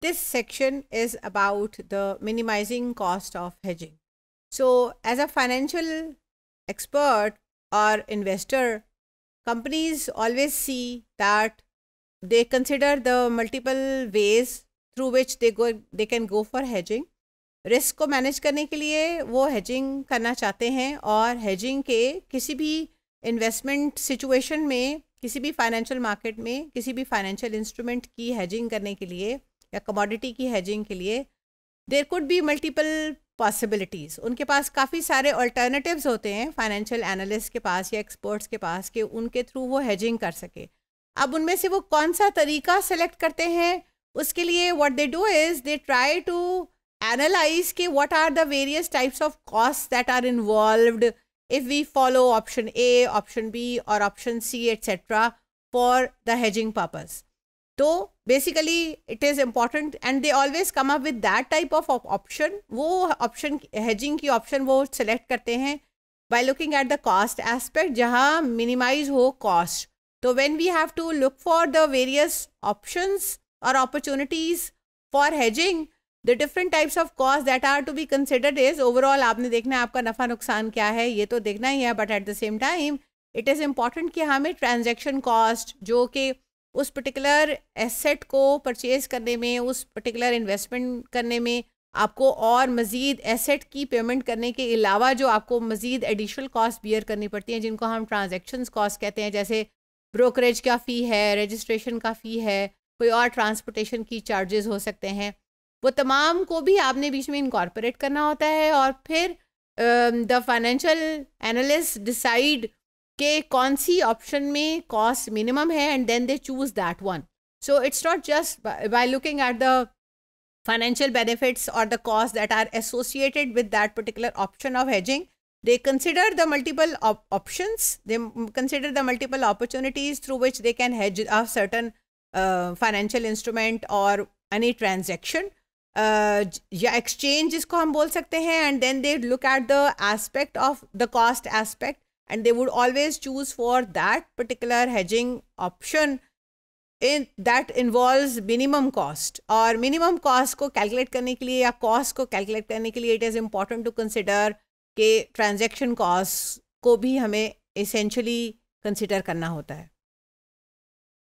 this section is about the minimizing cost of hedging. So as a financial expert or investor, companies always see that they consider the multiple ways through which they go they can go for hedging risk को manage करने के लिए वो hedging करना चाहते हैं और hedging के किसी भी इन्वेस्टमेंट सिचुएशन में किसी भी फाइनेंशियल मार्केट में किसी भी फाइनेंशियल इंस्ट्रूमेंट की हैजिंग करने के लिए या कमोडिटी की हैजिंग के लिए there could be multiple possibilities उनके पास काफ़ी सारे अल्टरनेटिव्स होते हैं फाइनेंशियल एनालिस्ट के पास या एक्सपर्ट्स के पास कि उनके थ्रू वो हैजिंग कर सके अब उनमें से वो कौन सा तरीका सेलेक्ट करते हैं उसके लिए what they do is they try to analyse के what are the various types of cost that are involved if we follow option A option B और option C etcetera for the hedging purpose तो basically it is important and they always come up with that type of option वो option hedging की option वो select करते हैं by looking at the cost aspect जहाँ minimise हो cost तो when we have to look for the various options और opportunities for hedging the different types of cost that are to be considered is overall आपने देखना है आपका नफ़ा नुकसान क्या है ये तो देखना ही है but at the same time it is important कि हमें ट्रांजेक्शन कॉस्ट जो कि उस पर्टिकुलर एसेट को परचेज करने में उस पर्टिकुलर इन्वेस्टमेंट करने में आपको और मज़ीद एसेट की पेमेंट करने के अलावा जो आपको मज़ीद एडिशनल कॉस्ट बियर करनी पड़ती हैं जिनको हम ट्रांजेक्शन कॉस्ट कहते हैं जैसे ब्रोकरेज का फ़ी है रजिस्ट्रेशन का फ़ी है कोई और ट्रांसपोर्टेशन की चार्जेस हो सकते हैं वो तमाम को भी आपने बीच में इनकॉर्पोरेट करना होता है और फिर द फाइनेंशियल एनालिस्ट डिसाइड कि कौन सी ऑप्शन में कॉस्ट मिनिमम है and then they choose that one so it's not just by looking at the financial benefits और the cost that are associated with that particular option of hedging they consider the multiple option they consider the multiple opportunities through which they can hedge a certain financial instrument और any transaction या exchange जिसको हम बोल सकते हैं and then they look at the aspect of the cost aspect and they would always choose for that particular hedging option in that involves minimum cost Or minimum cost को calculate करने के लिए या cost को calculate करने के लिए it is important to consider के transaction cost को भी हमें essentially consider करना होता है